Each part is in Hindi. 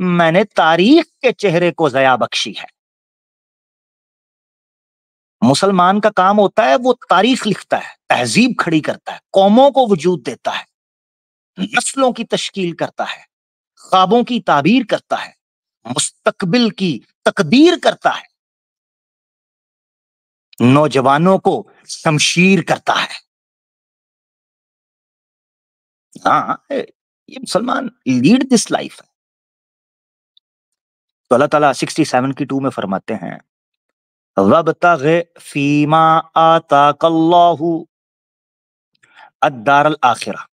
मैंने तारीख के चेहरे को जया बख्शी है मुसलमान का काम होता है वो तारीख लिखता है तहजीब खड़ी करता है कौमों को वजूद देता है नस्लों की तश्कील करता है ख्वाबों की ताबीर करता है मुस्तकबिल की तकदीर करता है नौजवानों को शमशीर करता है हाँ ये मुसलमान लीड दिस लाइफ है तो अल्लाह ताला 67 की टू में फरमाते हैं वब तग फीमा आता कल्लाहू आखिरा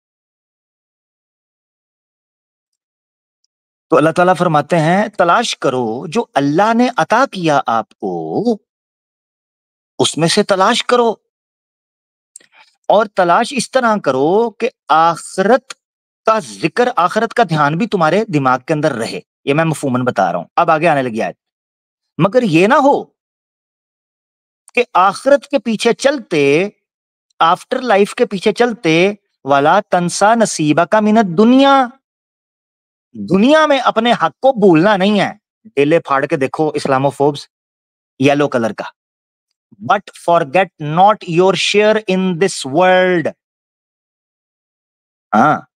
तो अल्लाह ताला फरमाते हैं तलाश करो जो अल्लाह ने अता किया आपको उसमें से तलाश करो और तलाश इस तरह करो कि आखरत का जिक्र आखरत का ध्यान भी तुम्हारे दिमाग के अंदर रहे ये मैं मफूमन बता रहा हूं अब आगे आने लगी आयत मगर ये ना हो कि आखिरत के पीछे चलते आफ्टर लाइफ के पीछे चलते वाला तनसा नसीबा का मिनत दुनिया दुनिया में अपने हक को भूलना नहीं है डेले फाड़ के देखो इस्लामोफोब्स येलो कलर का but forget not your share in this world हाँ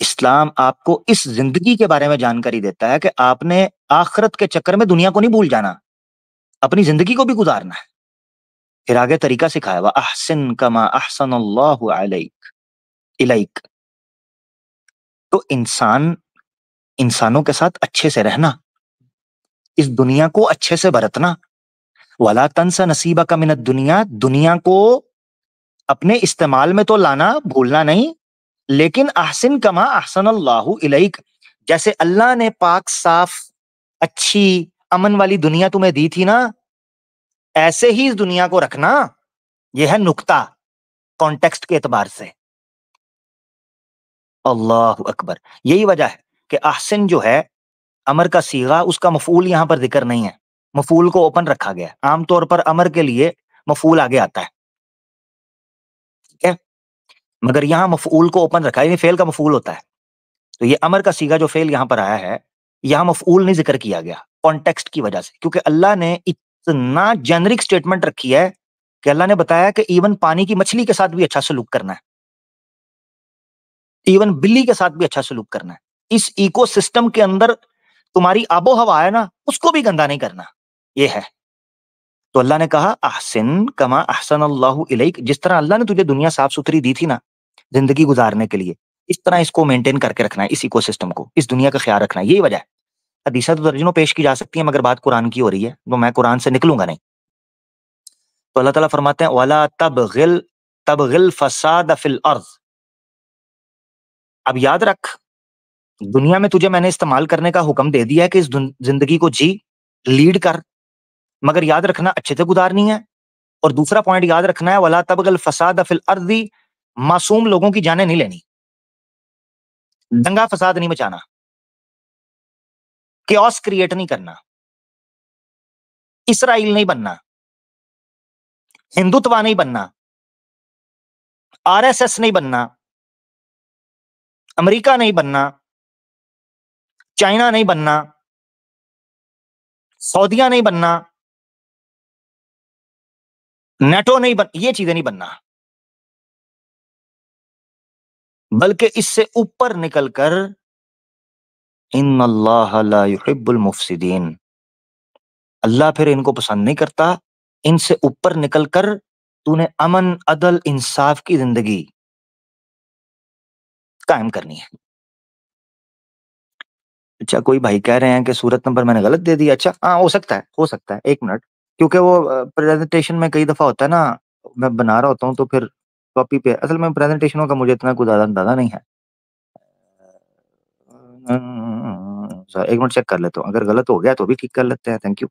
इस्लाम आपको इस जिंदगी के बारे में जानकारी देता है कि आपने आखरत के चक्कर में दुनिया को नहीं भूल जाना अपनी जिंदगी को भी गुजारना है फिर आगे तरीका सिखाया हुआ अहसन कमा अहसन इलाइक तो इंसान इंसानों के साथ अच्छे से रहना इस दुनिया को अच्छे से बरतना वाला तनसा नसीबा का मिनत दुनिया दुनिया को अपने इस्तेमाल में तो लाना भूलना नहीं लेकिन आहसिन कमा अहसन अल्लाह इलैक जैसे अल्लाह ने पाक साफ अच्छी अमन वाली दुनिया तुम्हें दी थी ना ऐसे ही इस दुनिया को रखना यह है नुकता कॉन्टेक्स्ट के एतबार से अल्लाह अकबर यही वजह है कि आहसिन जो है अमर का सीगा उसका मफूल यहां पर जिक्र नहीं है मफूल को ओपन रखा गया आमतौर पर अमर के लिए मफूल आगे आता है मगर यहाँ मफूल को ओपन रखा है यानी फेल का मफूल होता है तो ये अमर का सीगा जो फेल यहाँ पर आया है यहाँ मफूल नहीं जिक्र किया गया कॉन्टेक्स्ट की वजह से क्योंकि अल्लाह ने इतना जेनरिक स्टेटमेंट रखी है कि अल्लाह ने बताया कि इवन पानी की मछली के साथ भी अच्छा सलूक करना है इवन बिल्ली के साथ भी अच्छा सलूक करना है इस इको के अंदर तुम्हारी आबो हवा है ना उसको भी गंदा नहीं करना ये है तो अल्लाह ने कहा अहसिन कमा अहसन अल्लाह जिस तरह अल्लाह ने तुझे दुनिया साफ सुथरी दी थी ना जिंदगी गुजारने के लिए इस तरह इसको मेंटेन करके रखना है इस इकोसिस्टम को इस दुनिया का ख्याल रखना है यही वजह है अदीसा तो दर्जनों पेश की जा सकती है मगर बात कुरान की हो रही है तो मैं कुरान से निकलूंगा नहीं तो अल्लाह तला फरमाते हैं वाला तब गिल तब गिल फसाद अर्ज अब याद रख दुनिया में तुझे मैंने इस्तेमाल करने का हुक्म दे दिया है कि इस जिंदगी को जी लीड कर मगर याद रखना अच्छे से गुजारनी है और दूसरा पॉइंट याद रखना है तब गल फसाद अफिल अर्जी मासूम लोगों की जाने नहीं लेनी हम्म। दंगा फसाद नहीं मचाना क्योस क्रिएट नहीं करना इसराइल नहीं बनना हिंदुत्व नहीं बनना आरएसएस नहीं बनना अमेरिका नहीं बनना चाइना नहीं बनना सऊदिया नहीं बनना नेटो नहीं बन ये चीजें नहीं बनना बल्कि इससे ऊपर निकलकर इन अल्लाहबुल मुफसदीन अल्लाह फिर इनको पसंद नहीं करता इनसे ऊपर निकलकर तूने अमन अदल इंसाफ की जिंदगी कायम करनी है अच्छा कोई भाई कह रहे हैं कि सूरत नंबर मैंने गलत दे दिया अच्छा हाँ हो सकता है हो सकता है एक मिनट क्योंकि वो प्रेजेंटेशन में कई दफा होता है ना मैं बना रहा होता हूँ तो फिर कॉपी पे असल में प्रेजेंटेशनों का मुझे इतना कुछ ज़्यादा अंदाजा नहीं है एक मिनट चेक कर लेता हूँ अगर गलत हो गया तो भी ठीक कर लेते हैं थैंक यू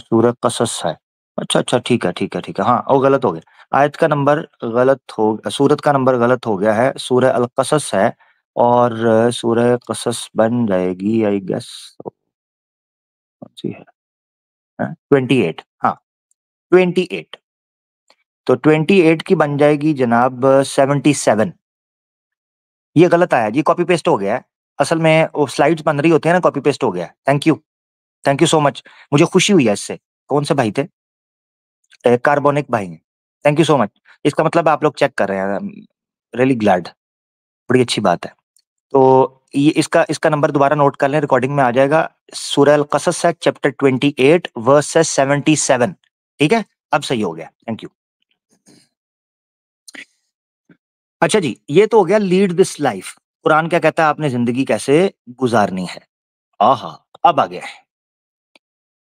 सूरत कसस है अच्छा अच्छा ठीक है ठीक है ठीक है हाँ वो गलत हो गया आयत का नंबर गलत हो सूरत का नंबर गलत हो गया है सूर्य अलकसस है और सूर्य कसस बन जाएगी आई गेस कौन सी है ट्वेंटी एट हाँ ट्वेंटी एट हाँ, तो ट्वेंटी एट की बन जाएगी जनाब सेवेंटी सेवन ये गलत आया जी कॉपी पेस्ट हो गया है असल में वो स्लाइड्स बन रही होती है ना कॉपी पेस्ट हो गया thank you thank you so much मुझे खुशी हुई है इससे कौन से भाई थे कार्बोनिक भाई हैं थैंक यू सो मच इसका मतलब आप लोग चेक कर रहे हैं रियली ग्लैड बड़ी अच्छी बात है तो ये इसका इसका नंबर दोबारा नोट कर लें रिकॉर्डिंग में आ जाएगा सूरह कसस है चैप्टर ट्वेंटी एट वर्स है सेवन ठीक है अब सही हो गया थैंक यू अच्छा जी ये तो हो गया लीड दिस लाइफ कुरान क्या कहता है आपने जिंदगी कैसे गुजारनी है आहा अब आ गया है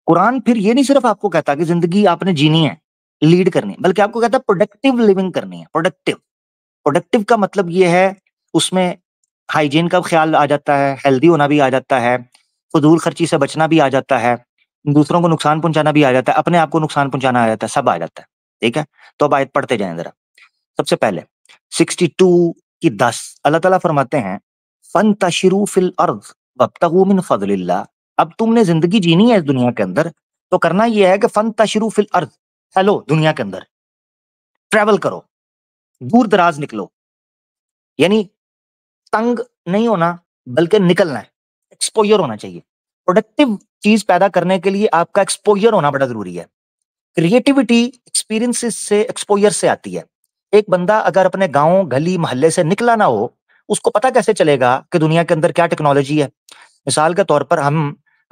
कुरान फिर ये नहीं सिर्फ आपको कहता कि जिंदगी आपने जीनी है लीड करनी है बल्कि आपको कहता है प्रोडक्टिव लिविंग करनी है प्रोडक्टिव प्रोडक्टिव का मतलब ये है उसमें हाइजीन का ख्याल आ जाता है हेल्दी होना भी आ जाता है फजूल खर्ची से बचना भी आ जाता है दूसरों को नुकसान पहुंचाना भी आ जाता है अपने आप को नुकसान पहुंचाना आ जाता है सब आ जाता है ठीक है तो अब आयत पढ़ते जाए जरा सबसे पहले 62 की 10 अल्लाह ताला फरमाते हैं फन तशरू फिल अर्ज वबतगू अब तुमने जिंदगी जीनी है इस दुनिया के अंदर तो करना यह है कि फन तशरू फिल अर्ज हेलो दुनिया के अंदर ट्रेवल करो दूर दराज निकलो यानी तंग नहीं होना बल्कि निकलना है एक्सपोजर होना चाहिए प्रोडक्टिव चीज पैदा करने के लिए आपका एक्सपोजर होना बड़ा जरूरी है क्रिएटिविटी एक्सपीरियंसिस से एक्सपोजर से आती है एक बंदा अगर अपने गांव गली मोहल्ले से निकला ना हो उसको पता कैसे चलेगा कि दुनिया के अंदर क्या टेक्नोलॉजी है मिसाल के तौर पर हम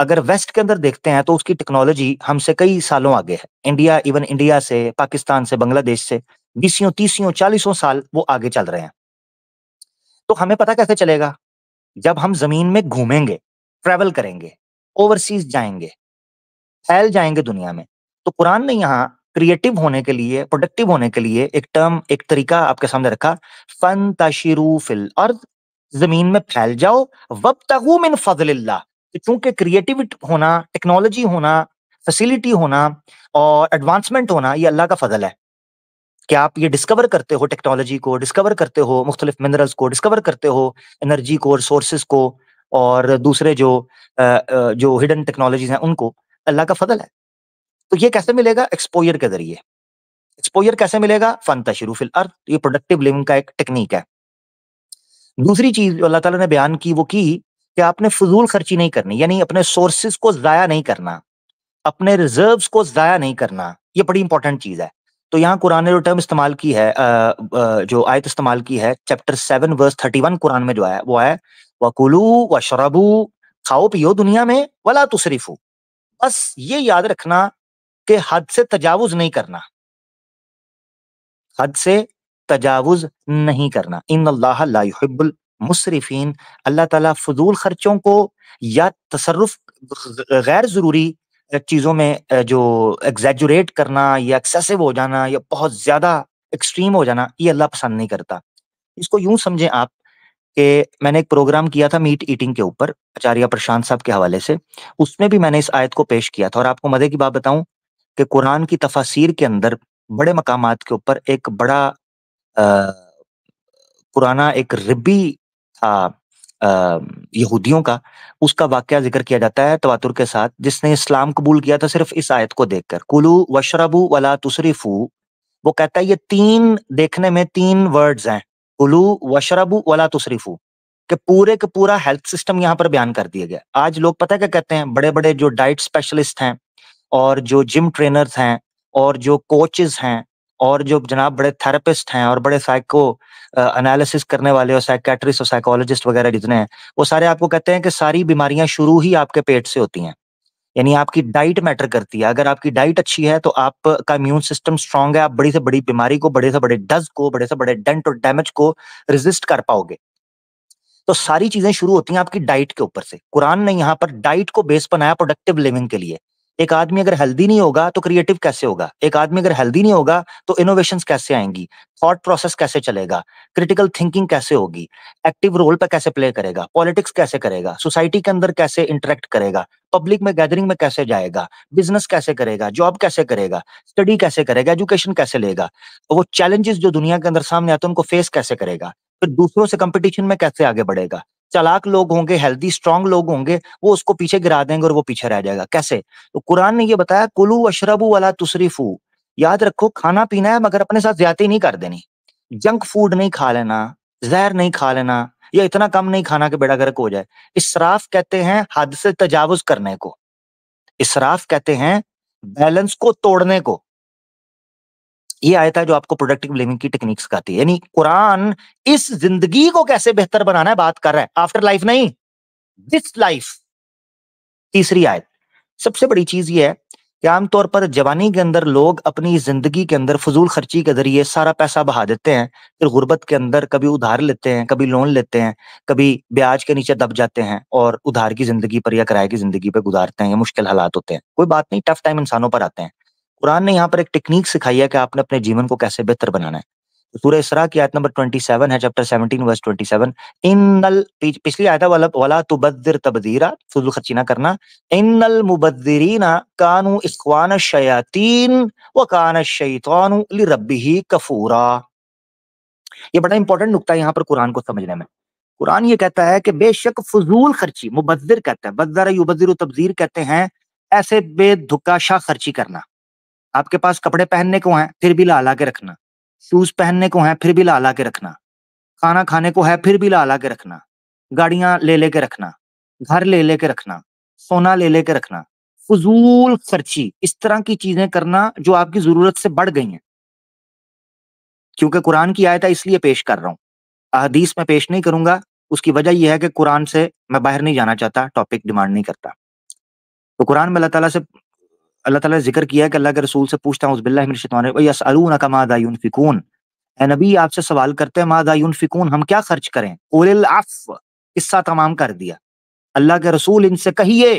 अगर वेस्ट के अंदर देखते हैं तो उसकी टेक्नोलॉजी हमसे कई सालों आगे है इंडिया इवन इंडिया से पाकिस्तान से बांग्लादेश से बीसियों तीसियों चालीसों साल वो आगे चल रहे हैं तो हमें पता कैसे चलेगा जब हम जमीन में घूमेंगे ट्रेवल करेंगे ओवरसीज जाएंगे फैल जाएंगे दुनिया में तो कुरान ने यहाँ क्रिएटिव होने के लिए प्रोडक्टिव होने के लिए एक टर्म एक तरीका आपके सामने रखा फन तशिरू फिल जमीन में फैल जाओ वब तगू फजल फजल्ला तो चूंकि क्रिएटिव होना टेक्नोलॉजी होना फैसिलिटी होना और एडवांसमेंट होना ये अल्लाह का फजल है कि आप ये डिस्कवर करते हो टेक्नोलॉजी को डिस्कवर करते हो मुख्तलिफ मिनरल्स को डिस्कवर करते हो एनर्जी को और को और दूसरे जो जो हिडन टेक्नोलॉजीज हैं उनको अल्लाह का फजल है तो ये कैसे मिलेगा एक्सपोयर के जरिए एक्सपोयर कैसे मिलेगा फन तशरूफिल अर्थ ये प्रोडक्टिव लिविंग का एक टेक्निक है दूसरी चीज जो अल्लाह ताला ने बयान की वो की कि आपने फजूल खर्ची नहीं करनी यानी अपने सोर्सेज को जाया नहीं करना अपने रिजर्व्स को जाया नहीं करना ये बड़ी इंपॉर्टेंट चीज है तो यहाँ कुरान ने जो टर्म इस्तेमाल की है आ, आ, जो आयत इस्तेमाल की है chapter seven verse thirty one कुरान में जो आया वो आया वकुलू व शराबू खाओ पियो दुनिया में वला तुसरिफू बस ये याद रखना कि हद से तजावुज नहीं करना हद से तजावुज नहीं करना इन अल्लाह लाबुल अल्लाह ताला फजूल खर्चों को या तसरुफ गैर जरूरी चीज़ों में जो एग्जेजुरेट करना या एक्सेसिव हो जाना या बहुत ज़्यादा एक्सट्रीम हो जाना ये अल्लाह पसंद नहीं करता। इसको यूं समझें आप कि मैंने एक प्रोग्राम किया था मीट ईटिंग के ऊपर आचार्य प्रशांत साहब के हवाले से, उसमें भी मैंने इस आयत को पेश किया था और आपको मज़े की बात बताऊं कि कुरान की तफासिर के अंदर बड़े मकाम के ऊपर एक बड़ा आ, पुराना एक रिबी था यहूदियों का उसका वाक्य जिक्र किया जाता है तवातुर के साथ जिसने इस्लाम कबूल किया था सिर्फ इस आयत को देखकर कुलू वशरबू वला तुसरिफू वो कहता है ये तीन देखने में तीन वर्ड्स हैं कुलू वशरबू वला तुसरिफू के पूरे के पूरा हेल्थ सिस्टम यहाँ पर बयान कर दिया गया आज लोग पता क्या कहते हैं बड़े बड़े जो डाइट स्पेशलिस्ट हैं और जो जिम ट्रेनर्स हैं और जो कोचेज हैं और जो जनाब बड़े थेरेपिस्ट हैं और बड़े साइको एनालिसिस करने वाले और साइकेट्रिस्ट और साइकोलॉजिस्ट वगैरह जितने हैं वो सारे आपको कहते हैं कि सारी बीमारियां शुरू ही आपके पेट से होती हैं यानी आपकी डाइट मैटर करती है अगर आपकी डाइट अच्छी है तो आपका इम्यून सिस्टम स्ट्रांग है आप बड़ी से बड़ी बीमारी को बड़े से बड़े डज को बड़े से बड़े डेंट और डैमेज को रिजिस्ट कर पाओगे तो सारी चीजें शुरू होती हैं आपकी डाइट के ऊपर से कुरान ने यहाँ पर डाइट को बेस बनाया प्रोडक्टिव लिविंग के लिए एक आदमी अगर हेल्दी नहीं होगा तो क्रिएटिव कैसे होगा एक आदमी अगर हेल्दी नहीं होगा तो इनोवेशन कैसे आएंगी थॉट प्रोसेस कैसे चलेगा क्रिटिकल थिंकिंग कैसे होगी एक्टिव रोल पर कैसे प्ले करेगा पॉलिटिक्स कैसे करेगा सोसाइटी के अंदर कैसे इंटरेक्ट करेगा पब्लिक में गैदरिंग में कैसे जाएगा बिजनेस कैसे करेगा जॉब कैसे करेगा स्टडी कैसे करेगा एजुकेशन कैसे लेगा वो चैलेंजेस जो दुनिया के अंदर सामने आते हैं उनको फेस कैसे करेगा फिर दूसरों से कंपटीशन में कैसे आगे बढ़ेगा चलाक लोग होंगे हेल्दी स्ट्रांग लोग होंगे वो उसको पीछे गिरा देंगे और वो पीछे रह जाएगा कैसे तो कुरान ने ये बताया कुलू अशरबू वाला तुसरीफू याद रखो खाना पीना है मगर अपने साथ ज्यादा नहीं कर देनी जंक फूड नहीं खा लेना जहर नहीं खा लेना या इतना कम नहीं खाना कि बेड़ा गर्क हो जाए इसराफ कहते हैं हद से तजावज करने को इसराफ कहते हैं बैलेंस को तोड़ने को ये आयत है जो आपको प्रोडक्टिव लिविंग की टेक्निक्स सिखाती है यानी कुरान इस जिंदगी को कैसे बेहतर बनाना है बात कर रहा है आफ्टर लाइफ नहीं दिस लाइफ तीसरी आयत सबसे बड़ी चीज ये है कि आमतौर पर जवानी के अंदर लोग अपनी जिंदगी के अंदर फजूल खर्ची के जरिए सारा पैसा बहा देते हैं फिर गुर्बत के अंदर कभी उधार लेते हैं कभी लोन लेते हैं कभी ब्याज के नीचे दब जाते हैं और उधार की जिंदगी पर या किराए की जिंदगी पर गुजारते हैं या मुश्किल हालात होते हैं कोई बात नहीं टफ टाइम इंसानों पर आते हैं कुरान ने यहाँ पर एक टेक्निक सिखाई है कि आपने अपने जीवन को कैसे बेहतर बनाना है सूर्य इसरा की आयत नंबर 27 है चैप्टर 17 वर्स 27 इनल पिछली आयत वाला वाला तुबद्दिर तबदीरा फजूल खर्ची ना करना इनल मुबद्दिरीना कानू इखवान शयातीन व कान शैतान लिरब्बिही कफूरा ये बड़ा इंपॉर्टेंट नुकता है यहाँ पर कुरान को समझने में कुरान ये कहता है कि बेशक फजूल खर्ची मुबद्दिर कहता है बद्दर युबद्दिर तबदीर कहते हैं ऐसे बेधुका शाह खर्ची करना आपके पास कपड़े पहनने को है फिर भी ला ला के रखना शूज पहनने को है फिर भी ला ला के रखना खाना खाने को है फिर भी ला ला के रखना गाड़ियां ले लेके रखना घर ले लेके रखना सोना ले लेके रखना फजूल खर्ची इस तरह की चीजें करना जो आपकी जरूरत से बढ़ गई हैं क्योंकि कुरान की आयत इसलिए पेश कर रहा हूँ अहदीस में पेश नहीं करूंगा उसकी वजह यह है कि कुरान से मैं बाहर नहीं जाना चाहता टॉपिक डिमांड नहीं करता तो कुरान में अल्लाह तला से अल्लाह ताला ने जिक्र किया है कि अल्लाह के रसूल से पूछता हूँ बिल्लाशतमान कमादायून फ़िकून नबी आपसे सवाल करते हैं मादायून फ़िकून हम क्या खर्च करें किस्सा तमाम कर दिया अल्लाह के रसूल इनसे कहिए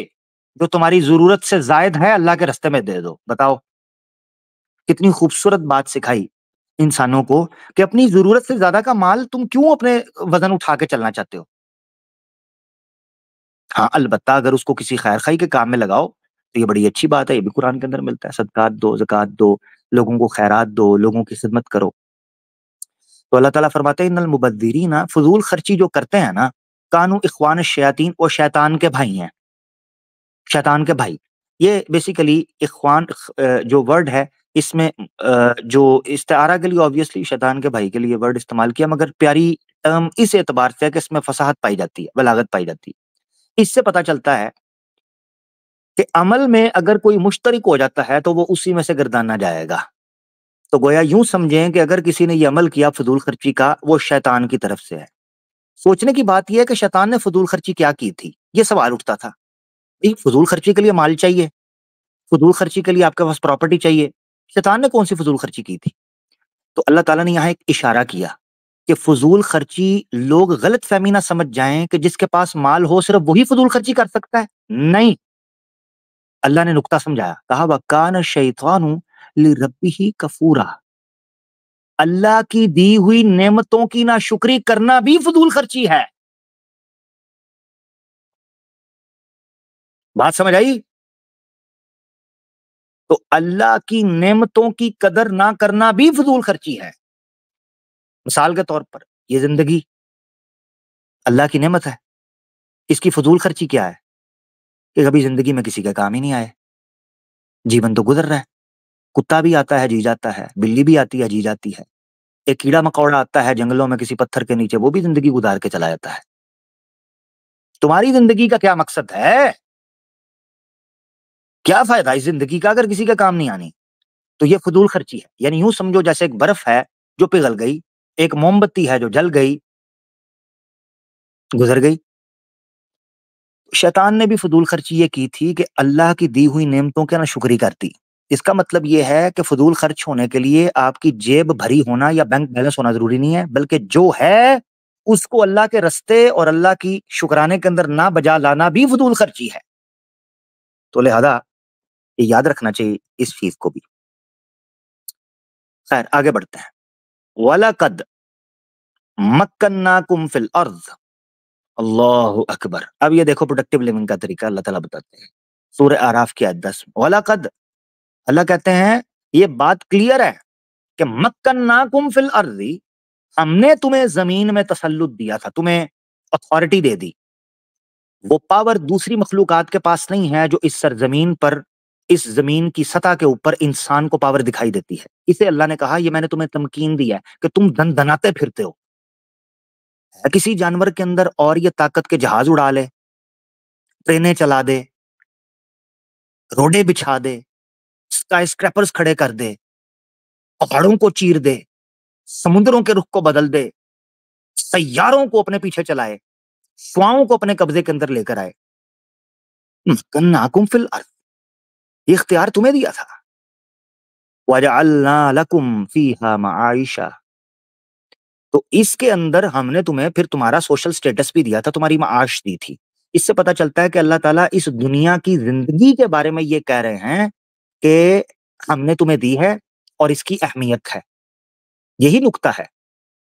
जो तुम्हारी ज़रूरत से जायद है अल्लाह के रस्ते में दे दो बताओ कितनी खूबसूरत बात सिखाई इंसानों को कि अपनी ज़रूरत से ज़्यादा का माल तुम क्यों अपने वजन उठा के चलना चाहते हो हाँ अलबत्ता अगर उसको किसी खैर खाई के काम में लगाओ तो ये बड़ी अच्छी बात है ये भी कुरान के अंदर मिलता है सदकात दो जक़ात दो लोगों को खैरात दो लोगों की खिदमत करो तो अल्लाह ताला फरमाते हैं मुबदरी ना फजूल खर्ची जो करते हैं ना कानू इखवान शयातीन और शैतान के भाई हैं शैतान के भाई ये बेसिकली इखवान जो वर्ड है इसमें जो इस्तारा के लिए ऑब्वियसली शैतान के भाई के लिए वर्ड इस्तेमाल किया मगर प्यारी टर्म इस एतबार से है कि इसमें फसाहत पाई जाती है बलागत पाई जाती है इससे पता चलता है कि अमल में अगर कोई मुश्तरक हो जाता है तो वो उसी में से गर्दाना जाएगा तो गोया यूं समझें कि अगर किसी ने यह अमल किया फजूल खर्ची का वो शैतान की तरफ से है सोचने की बात यह है कि शैतान ने फजूल खर्ची क्या की थी ये सवाल उठता था फजूल खर्ची के लिए माल चाहिए फजूल खर्ची के लिए आपके पास प्रॉपर्टी चाहिए शैतान ने कौन सी फजूल खर्ची की थी तो अल्लाह तला ने यहाँ एक इशारा किया कि फजूल खर्ची लोग गलत फहमी ना समझ जाएं कि जिसके पास माल हो सिर्फ वही फजूल खर्ची कर सकता है नहीं अल्लाह ने नुकता समझाया कहा वकान शैतान रबी ही कफूरा अल्लाह की दी हुई नेमतों की ना शुक्री करना भी फजूल खर्ची है बात समझ आई तो अल्लाह की नेमतों की कदर ना करना भी फजूल खर्ची है मिसाल के तौर पर यह जिंदगी अल्लाह की नेमत है इसकी फजूल खर्ची क्या है कि कभी जिंदगी में किसी के काम ही नहीं आए जीवन तो गुजर रहा है कुत्ता भी आता है जी जाता है बिल्ली भी आती है जी जाती है एक कीड़ा मकौड़ा आता है जंगलों में किसी पत्थर के नीचे वो भी जिंदगी गुजार के चला जाता है तुम्हारी जिंदगी का क्या मकसद है क्या फायदा इस जिंदगी का अगर किसी का काम नहीं आनी तो ये फजूल खर्ची है यानी यूं समझो जैसे एक बर्फ है जो पिघल गई एक मोमबत्ती है जो जल गई गुजर गई शैतान ने भी फजूल खर्ची ये की थी कि अल्लाह की दी हुई नेमतों के ना शुक्री करती इसका मतलब ये है कि फजूल खर्च होने के लिए आपकी जेब भरी होना या बैंक बैलेंस होना जरूरी नहीं है बल्कि जो है उसको अल्लाह के रस्ते और अल्लाह की शुक्राने के अंदर ना बजा लाना भी फजूल खर्ची है तो लिहाजा ये याद रखना चाहिए इस चीज को भी खैर आगे बढ़ते हैं वाला कद मक्कन्ना कुम फिल अर्ज अल्लाह अकबर अब ये देखो प्रोडक्टिव लिविंग का तरीका अल्लाह तला बताते हैं सूर्य आराफ की दस वाला कद अल्लाह कहते हैं ये बात क्लियर है कि मक्कन फिल अर्जी हमने तुम्हें जमीन में तसल्लुत दिया था तुम्हें अथॉरिटी दे दी वो पावर दूसरी मखलूकत के पास नहीं है जो इस सरजमीन पर इस जमीन की सतह के ऊपर इंसान को पावर दिखाई देती है इसे अल्लाह ने कहा यह मैंने तुम्हें तमकीन दिया है कि तुम धन दन धनाते फिरते हो किसी जानवर के अंदर और ये ताकत के जहाज उड़ा ले ट्रेनें चला दे रोडे बिछा दे स्काई स्क्रैपर्स खड़े कर दे पहाड़ों को चीर दे समुद्रों के रुख को बदल दे सैयारों को अपने पीछे चलाए स्वाओं को अपने कब्जे के अंदर लेकर आए नाकुम फिल अर्थ ये इख्तियार तुम्हें दिया था वजा अल्लाह लकुम फीहा आयशा तो इसके अंदर हमने तुम्हें फिर तुम्हारा सोशल स्टेटस भी दिया था तुम्हारी माश दी थी इससे पता चलता है कि अल्लाह ताला इस दुनिया की जिंदगी के बारे में ये कह रहे हैं कि हमने तुम्हें दी है और इसकी अहमियत है यही नुकता है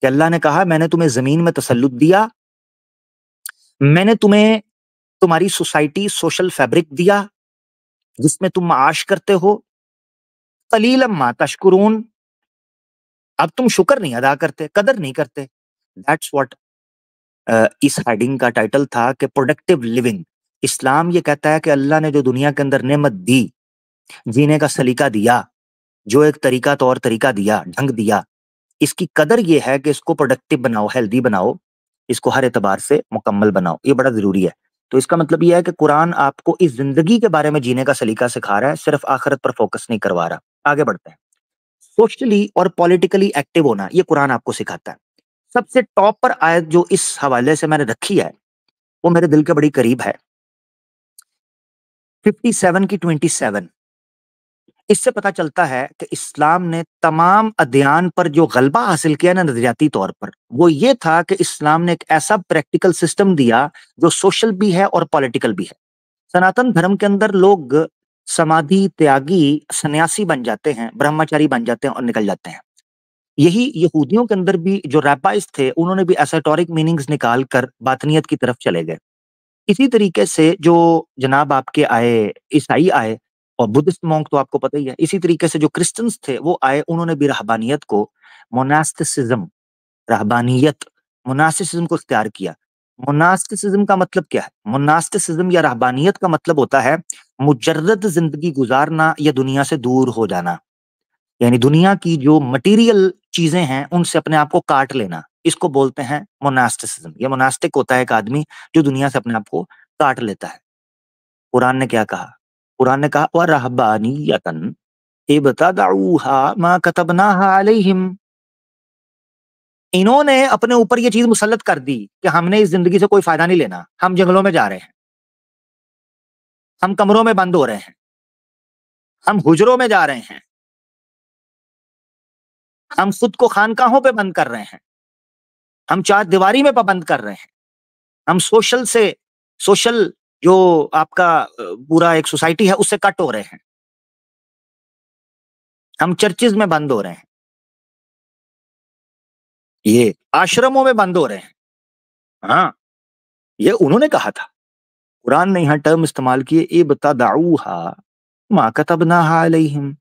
कि अल्लाह ने कहा मैंने तुम्हें जमीन में तसलुत दिया मैंने तुम्हें तुम्हारी सोसाइटी सोशल फैब्रिक दिया जिसमें तुम माश करते हो कलीलम मा तशकरून अब तुम शुक्र नहीं अदा करते कदर नहीं करते दैट्स वॉट इस हेडिंग का टाइटल था कि प्रोडक्टिव लिविंग इस्लाम ये कहता है कि अल्लाह ने जो दुनिया के अंदर नेमत दी जीने का सलीका दिया जो एक तरीका तो और तरीका दिया ढंग दिया इसकी कदर ये है कि इसको प्रोडक्टिव बनाओ हेल्दी बनाओ इसको हर एतबार से मुकम्मल बनाओ ये बड़ा ज़रूरी है तो इसका मतलब यह है कि कुरान आपको इस जिंदगी के बारे में जीने का सलीका सिखा रहा है सिर्फ आखिरत पर फोकस नहीं करवा रहा आगे बढ़ते हैं सोशली और पॉलिटिकली एक्टिव होना ये कुरान आपको सिखाता है सबसे टॉप पर आयत जो इस हवाले से मैंने रखी है वो मेरे दिल के बड़ी करीब है 57 की 27 इससे पता चलता है कि इस्लाम ने तमाम अध्ययन पर जो गलबा हासिल किया ना नजरियाती तौर पर वो ये था कि इस्लाम ने एक ऐसा प्रैक्टिकल सिस्टम दिया जो सोशल भी है और पॉलिटिकल भी है सनातन धर्म के अंदर लोग समाधि त्यागी सन्यासी बन जाते हैं ब्रह्मचारी बन जाते हैं और निकल जाते हैं यही यहूदियों के अंदर भी जो रैपाइज थे उन्होंने भी एसाटोरिक मीनिंग्स निकाल कर बातनीत की तरफ चले गए इसी तरीके से जो जनाब आपके आए ईसाई आए और बुद्धिस्ट मोंग तो आपको पता ही है इसी तरीके से जो क्रिश्चियंस थे वो आए उन्होंने भी रहबानियत को मोनास्टिसिज्म रहबानियत मोनास्टिसिज्म को इख्तियार किया मोनास्टिसिज्म का मतलब क्या है मोनास्टिसिज्म या रहबानियत का मतलब होता है मुजरद जिंदगी गुजारना या दुनिया से दूर हो जाना यानी दुनिया की जो मटेरियल चीजें हैं उनसे अपने आप को काट लेना इसको बोलते हैं मोनास्टिसिज्म या मोनास्टिक होता है एक आदमी जो दुनिया से अपने आप को काट लेता है कुरान ने क्या कहा कुरान ने कहा वह रहबानियतन ए बता दाऊहा कतबना इन्होंने अपने ऊपर ये चीज मुसलत कर दी कि हमने इस जिंदगी से कोई फायदा नहीं लेना हम जंगलों में जा रहे हैं हम कमरों में बंद हो रहे हैं हम हुजरों में जा रहे हैं हम खुद को खानकाहों पे बंद कर रहे हैं हम चार दीवारी में पाबंद कर रहे हैं हम सोशल से सोशल जो आपका पूरा एक सोसाइटी है उससे कट हो रहे हैं हम चर्चिज में बंद हो रहे हैं ये आश्रमों में बंद हो रहे हैं हाँ ये उन्होंने कहा था कुरान ने यहाँ टर्म इस्तेमाल किए ए बता दाऊहा माँ तब ना हालहिम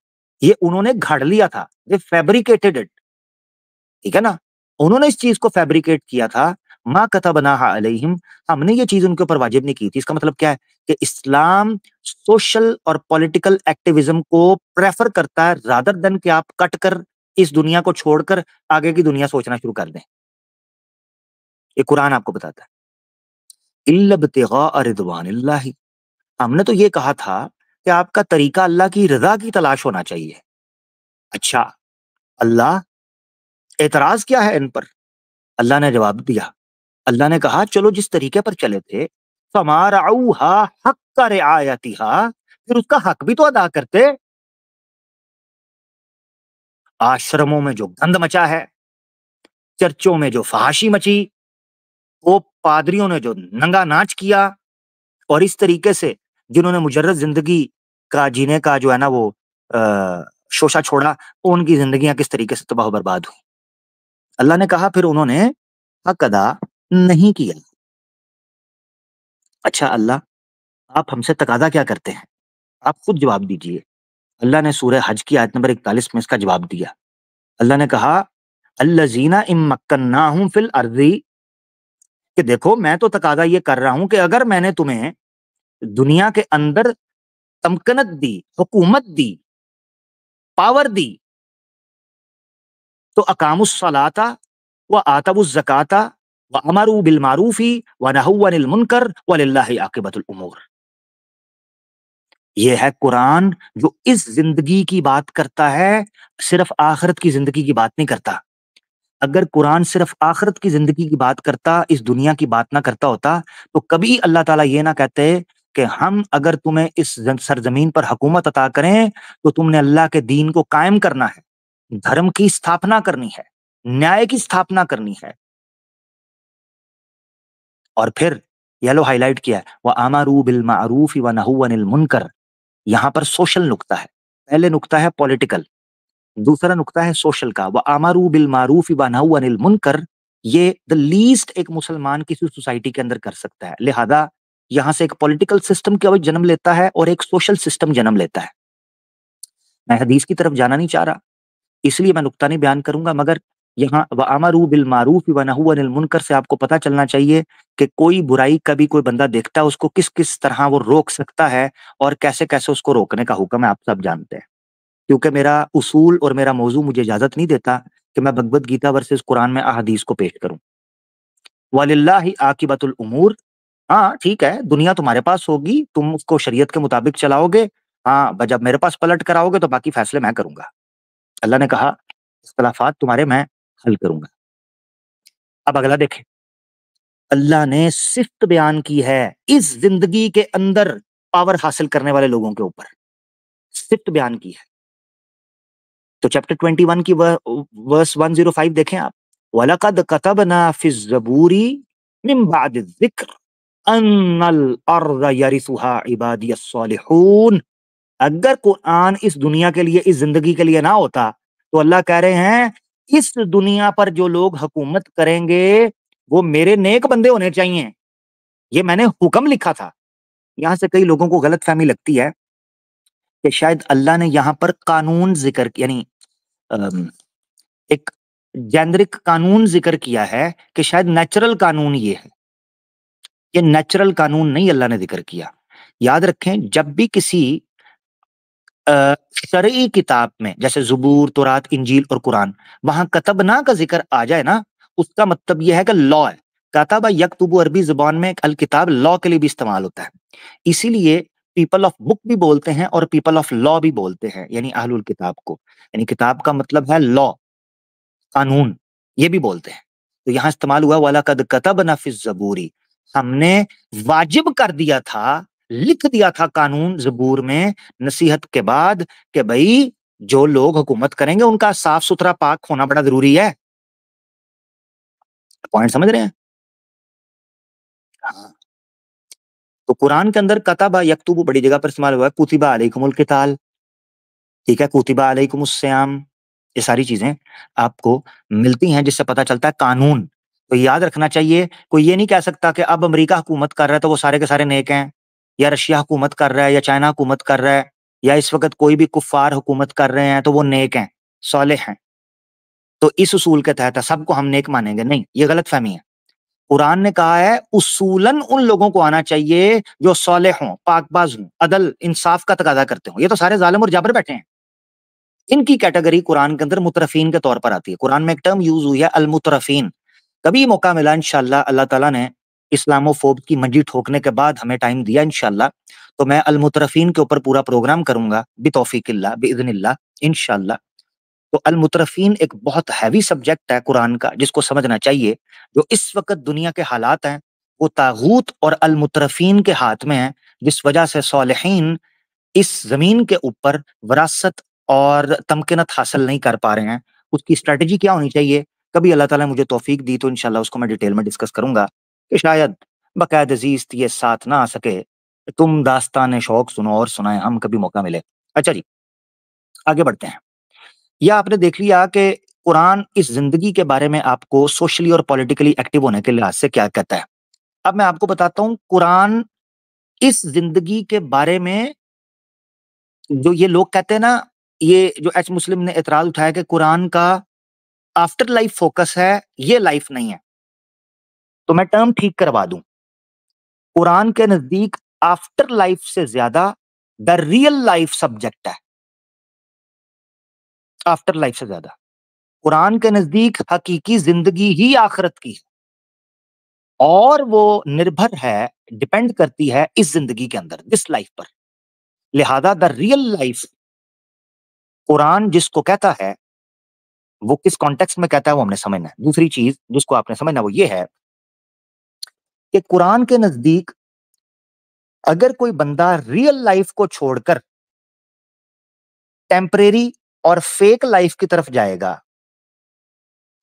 ये उन्होंने घड़ लिया था ये फैब्रिकेटेड इट ठीक है ना उन्होंने इस चीज को फैब्रिकेट किया था माँ कतबना अलहिम हमने ये चीज उनके ऊपर वाजिब नहीं की थी इसका मतलब क्या है कि इस्लाम सोशल और पॉलिटिकल एक्टिविज्म को प्रेफर करता है रादर देन कि आप कट कर इस दुनिया को छोड़कर आगे की दुनिया सोचना शुरू कर दें ये कुरान आपको बताता है रिदवान हमने तो ये कहा था कि आपका तरीका अल्लाह की रजा की तलाश होना चाहिए अच्छा अल्लाह एतराज क्या है इन पर अल्लाह ने जवाब दिया अल्लाह ने कहा चलो जिस तरीके पर चले थे हक का फिर उसका हक भी तो अदा करते आश्रमों में जो गंद मचा है चर्चों में जो फहाशी मची वो पादरियों ने जो नंगा नाच किया और इस तरीके से जिन्होंने मुजरद जिंदगी का जीने का जो है ना वो आ, शोशा छोड़ा उनकी जिंदगियां किस तरीके से तबाह बर्बाद हुई अल्लाह ने कहा फिर उन्होंने हक अदा नहीं किया अच्छा अल्लाह आप हमसे तकादा क्या करते हैं आप खुद जवाब दीजिए अल्लाह ने सूर्य हज की आयत नंबर इकतालीस में इसका जवाब दिया अल्लाह ने कहा अल्लाजीना इम मक्कन्ना फिल अर्जी कि देखो मैं तो तकादा ये कर रहा हूं कि अगर मैंने तुम्हें दुनिया के अंदर तमकनत दी हुकूमत दी पावर दी तो सलाता व आतब जकता व अमरू बिलमारूफी व नहुवनकर वकबतुलमूर यह है कुरान जो इस जिंदगी की बात करता है सिर्फ आखिरत की जिंदगी की बात नहीं करता अगर कुरान सिर्फ आखरत की जिंदगी की बात करता इस दुनिया की बात ना करता होता तो कभी अल्लाह ताला ये ना कहते कि हम अगर तुम्हें इस सरजमीन पर हुकूमत अता करें तो तुमने अल्लाह के दीन को कायम करना है धर्म की स्थापना करनी है न्याय की स्थापना करनी है और फिर येलो हाईलाइट किया है वह आमारू बिल मारूफ व नहुअनिल मुनकर यहां पर सोशल नुकता है पहले नुकता है पॉलिटिकल दूसरा नुकता है सोशल का व आमारू बिल मारूफ अनिल मुनकर ये द लीस्ट एक मुसलमान किसी सोसाइटी के अंदर कर सकता है लिहाजा यहां से एक पॉलिटिकल सिस्टम केवल जन्म लेता है और एक सोशल सिस्टम जन्म लेता है मैं हदीस की तरफ जाना नहीं चाह रहा इसलिए मैं नुकता नहीं बयान करूंगा मगर यहाँ व आमारू बिल मारूफ व अनिल मुनकर से आपको पता चलना चाहिए कि कोई बुराई का भी कोई बंदा देखता है उसको किस किस तरह वो रोक सकता है और कैसे कैसे उसको रोकने का हुक्म है आप सब जानते हैं क्योंकि मेरा उसूल और मेरा मौजू मुझे इजाज़त नहीं देता कि मैं भगवत गीता वर्सेस कुरान में अहदीस को पेश करूं वालिल्ला ही आकिबतुल उमूर हाँ ठीक है दुनिया तुम्हारे पास होगी तुम उसको शरीयत के मुताबिक चलाओगे हाँ जब मेरे पास पलट कर आओगे तो बाकी फैसले मैं करूंगा अल्लाह ने कहा इख्तलाफात तुम्हारे मैं हल करूंगा अब अगला देखें अल्लाह ने सिफ्त बयान की है इस जिंदगी के अंदर पावर हासिल करने वाले लोगों के ऊपर सिफ्त बयान की है तो चैप्टर ट्वेंटी वन की वर्स वन जीरो फाइव देखें आप वलकद कतबना फिज जबूरी निम्बाद जिक्र अगर कुरान इस दुनिया के लिए इस जिंदगी के लिए ना होता तो अल्लाह कह रहे हैं इस दुनिया पर जो लोग हुकूमत करेंगे वो मेरे नेक बंदे होने चाहिए ये मैंने हुक्म लिखा था यहां से कई लोगों को गलत फहमी लगती है कि शायद अल्लाह ने यहाँ पर कानून जिक्र यानी एक जैनरिक कानून जिक्र किया है कि शायद नेचुरल कानून ये है ये नेचुरल कानून नहीं अल्लाह ने जिक्र किया याद रखें जब भी किसी शरी किताब में जैसे जबूर तुरात इंजील और कुरान वहां कतबना का जिक्र आ जाए ना उसका मतलब यह है कि लॉ है कताबा यकतुबू अरबी जुबान में अल किताब लॉ के लिए भी इस्तेमाल होता है इसीलिए पीपल ऑफ बुक भी बोलते हैं और पीपल ऑफ लॉ भी बोलते हैं यानी आहलुल किताब को यानी किताब का मतलब है लॉ कानून ये भी बोलते हैं तो यहाँ इस्तेमाल हुआ वाला कद कतब नफिस जबूरी हमने वाजिब कर दिया था लिख दिया था कानून जबूर में नसीहत के बाद कि भाई जो लोग हुकूमत करेंगे उनका साफ सुथरा पाक होना बड़ा जरूरी है पॉइंट समझ रहे हैं हाँ तो कुरान के अंदर कताबा यकतुबू बड़ी जगह पर इस्तेमाल हुआ है कुतिबा अलैकुमुल किताल ठीक है कुतिबा अलैकुमुस्याम ये सारी चीजें आपको मिलती हैं जिससे पता चलता है कानून तो याद रखना चाहिए कोई ये नहीं कह सकता कि अब अमरीका हुकूमत कर रहा है तो वो सारे के सारे नेक हैं या रशिया हुकूमत कर रहा है या चाइना हुकूमत कर रहा है या इस वक्त कोई भी कुफार हुकूमत कर रहे हैं तो वो नेक हैं सौले हैं तो इस उसूल के तहत सबको हम नेक मानेंगे नहीं ये गलत फहमी है कुरान ने कहा है उसूलन उन लोगों को आना चाहिए जो सौले हों पाकबाज हों अदल इंसाफ का तकादा करते हों ये तो सारे जालिम और जाबर बैठे हैं इनकी कैटेगरी कुरान के अंदर मुतरफीन के तौर पर आती है कुरान में एक टर्म यूज हुई है अलमुतरफीन कभी मौका मिला इनशाला अल्लाह तला ने इस्लामोफोब की मंजी ठोकने के बाद हमें टाइम दिया इनशाला तो मैं अलमुतरफीन के ऊपर पूरा प्रोग्राम करूंगा बितौफीकल्ला बिदनल्ला इनशाला तो अलमुतरफीन एक बहुत हैवी सब्जेक्ट है कुरान का जिसको समझना चाहिए जो इस वक्त दुनिया के हालात हैं वो तागूत और अलमुतरफीन के हाथ में है जिस वजह से सालहीन इस जमीन के ऊपर वरासत और तमकिनत हासिल नहीं कर पा रहे हैं उसकी स्ट्रेटजी क्या होनी चाहिए कभी अल्लाह ताला ने मुझे तोफीक दी तो इनशाला उसको मैं डिटेल में डिस्कस करूंगा कि शायद बकायद अजीज ये साथ ना आ सके तुम दास्तान शौक सुनो और सुनाए हम कभी मौका मिले अच्छा जी आगे बढ़ते हैं या आपने देख लिया कि कुरान इस जिंदगी के बारे में आपको सोशली और पॉलिटिकली एक्टिव होने के लिहाज से क्या कहता है अब मैं आपको बताता हूं कुरान इस जिंदगी के बारे में जो ये लोग कहते हैं ना ये जो एच मुस्लिम ने एतराज उठाया कि कुरान का आफ्टर लाइफ फोकस है ये लाइफ नहीं है तो मैं टर्म ठीक करवा दूं कुरान के नजदीक आफ्टर लाइफ से ज्यादा द रियल लाइफ सब्जेक्ट है आफ्टर लाइफ से ज्यादा कुरान के नजदीक हकीकी जिंदगी ही आखरत की है और वो निर्भर है डिपेंड करती है इस जिंदगी के अंदर दिस लाइफ पर लिहाजा द रियल लाइफ कुरान जिसको कहता है वो किस कॉन्टेक्स्ट में कहता है वो हमने समझना है दूसरी चीज जिसको आपने समझना वो ये है कि कुरान के नजदीक अगर कोई बंदा रियल लाइफ को छोड़कर टेम्परेरी और फेक लाइफ की तरफ जाएगा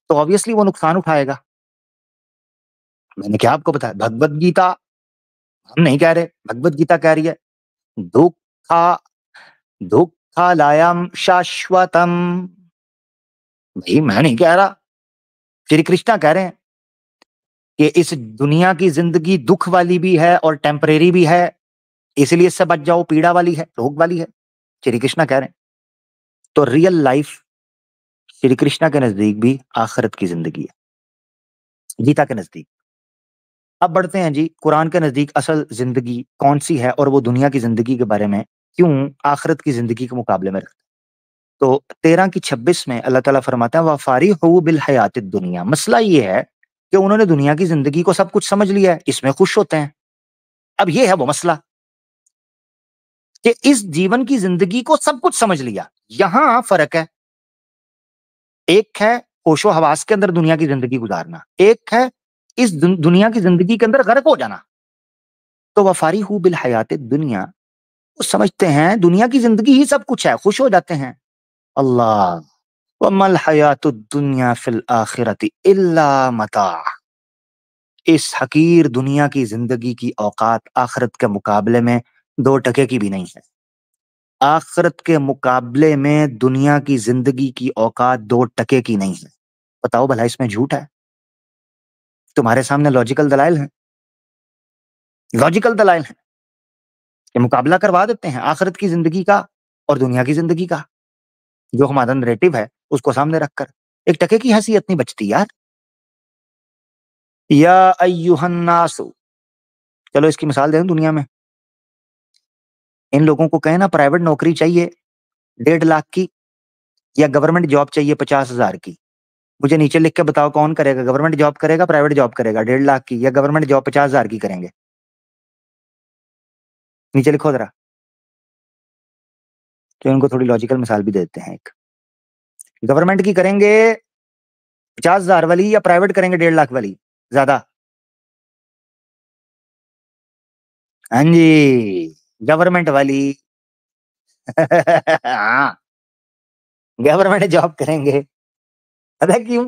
तो ऑब्वियसली वो नुकसान उठाएगा मैंने क्या आपको बताया भगवत गीता हम नहीं कह रहे भगवत गीता कह रही है दुखा दुखा लायाम शाश्वतम भाई मैं नहीं कह रहा श्री कृष्णा कह रहे हैं कि इस दुनिया की जिंदगी दुख वाली भी है और टेम्परेरी भी है इसलिए इससे बच जाओ पीड़ा वाली है रोग वाली है श्री कृष्णा कह रहे हैं तो रियल लाइफ श्री कृष्णा के नजदीक भी आखिरत की जिंदगी है गीता के नजदीक अब बढ़ते हैं जी कुरान के नजदीक असल जिंदगी कौन सी है और वो दुनिया की जिंदगी के बारे में क्यों आखिरत की जिंदगी के मुकाबले में रखते तो तेरह की छब्बीस में अल्लाह ताला फरमाता है वफारी हो बिल हयात दुनिया मसला ये है कि उन्होंने दुनिया की जिंदगी को सब कुछ समझ लिया है इसमें खुश होते हैं अब ये है वो मसला कि इस जीवन की जिंदगी को सब कुछ समझ लिया यहां फर्क है एक है होशो हवास के अंदर दुनिया की जिंदगी गुजारना एक है इस दुनिया की जिंदगी के अंदर गर्क हो जाना तो वफारी हु बिल हयात दुनिया वो समझते हैं दुनिया की जिंदगी ही सब कुछ है खुश हो जाते हैं अल्लाह वमल हयात दुनिया फिल आखिरत इल्ला मता इस हकीर दुनिया की जिंदगी की औकात आखिरत के मुकाबले में दो टके की भी नहीं है आखरत के मुकाबले में दुनिया की जिंदगी की औकात दो टके की नहीं है बताओ भला इसमें झूठ है तुम्हारे सामने लॉजिकल दलाइल है लॉजिकल दलाइल है कि मुकाबला करवा देते हैं आखरत की जिंदगी का और दुनिया की जिंदगी का जो हमारा नरेटिव है उसको सामने रखकर एक टके की हैसियत नहीं बचती यार या चलो इसकी मिसाल दे दुनिया में इन लोगों को कहे ना प्राइवेट नौकरी चाहिए डेढ़ लाख की या गवर्नमेंट जॉब चाहिए पचास हजार की मुझे नीचे लिख के बताओ कौन करेगा गवर्नमेंट जॉब करेगा प्राइवेट जॉब करेगा डेढ़ लाख की या गवर्नमेंट जॉब पचास हजार की करेंगे नीचे लिखो जरा तो इनको थोड़ी लॉजिकल मिसाल भी देते हैं एक गवर्नमेंट की करेंगे पचास हजार वाली या प्राइवेट करेंगे डेढ़ लाख वाली ज्यादा हाँ जी गवर्नमेंट वाली हाँ गवर्नमेंट जॉब करेंगे पता क्यों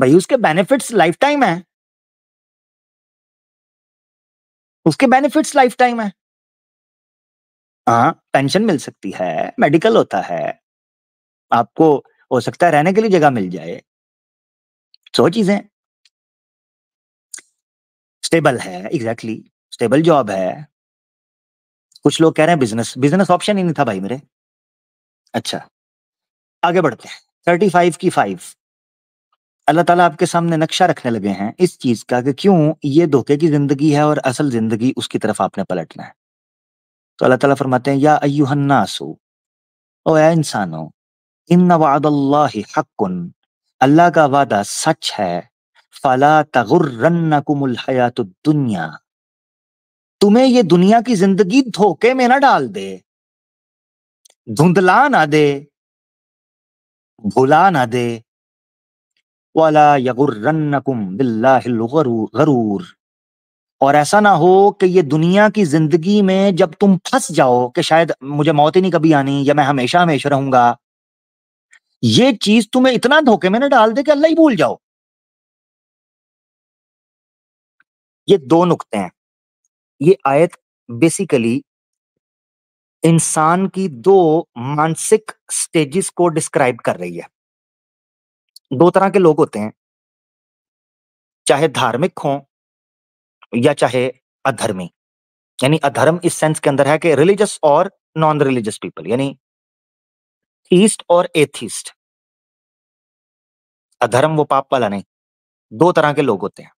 भाई उसके बेनिफिट्स लाइफ टाइम है उसके बेनिफिट्स लाइफ टाइम है हाँ पेंशन मिल सकती है मेडिकल होता है आपको हो सकता है रहने के लिए जगह मिल जाए सो चीजें स्टेबल है एग्जैक्टली exactly, स्टेबल जॉब है कुछ लोग कह रहे हैं बिजनेस बिजनेस ऑप्शन ही नहीं था भाई मेरे अच्छा आगे बढ़ते हैं थर्टी फाइव की फाइव अल्लाह ताला आपके सामने नक्शा रखने लगे हैं इस चीज का कि क्यों ये धोखे की जिंदगी है और असल जिंदगी उसकी तरफ आपने पलटना है तो अल्लाह ताला फरमाते हैं या अयुहन्नासु ओ ऐ इंसानो इन हक्कुन अल्लाह का वादा सच है फला तगुर्रन्नकुमुल हयातुद दुनिया तुम्हें ये दुनिया की जिंदगी धोखे में ना डाल दे धुंधला ना दे भुला ना दे वाला यगुर्रन्नकुम और ऐसा ना हो कि ये दुनिया की जिंदगी में जब तुम फंस जाओ कि शायद मुझे मौत ही नहीं कभी आनी या मैं हमेशा हमेशा रहूंगा ये चीज तुम्हें इतना धोखे में ना डाल दे कि अल्लाह ही भूल जाओ ये दो नुकते हैं ये आयत बेसिकली इंसान की दो मानसिक स्टेजेस को डिस्क्राइब कर रही है दो तरह के लोग होते हैं चाहे धार्मिक हो या चाहे अधर्मी यानी अधर्म इस सेंस के अंदर है कि रिलीजियस और नॉन रिलीजियस पीपल यानी ईस्ट और एथीस्ट अधर्म वो पाप वाला नहीं दो तरह के लोग होते हैं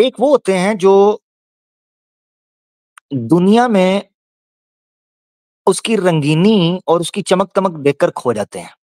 एक वो होते हैं जो दुनिया में उसकी रंगीनी और उसकी चमक तमक देखकर खो जाते हैं।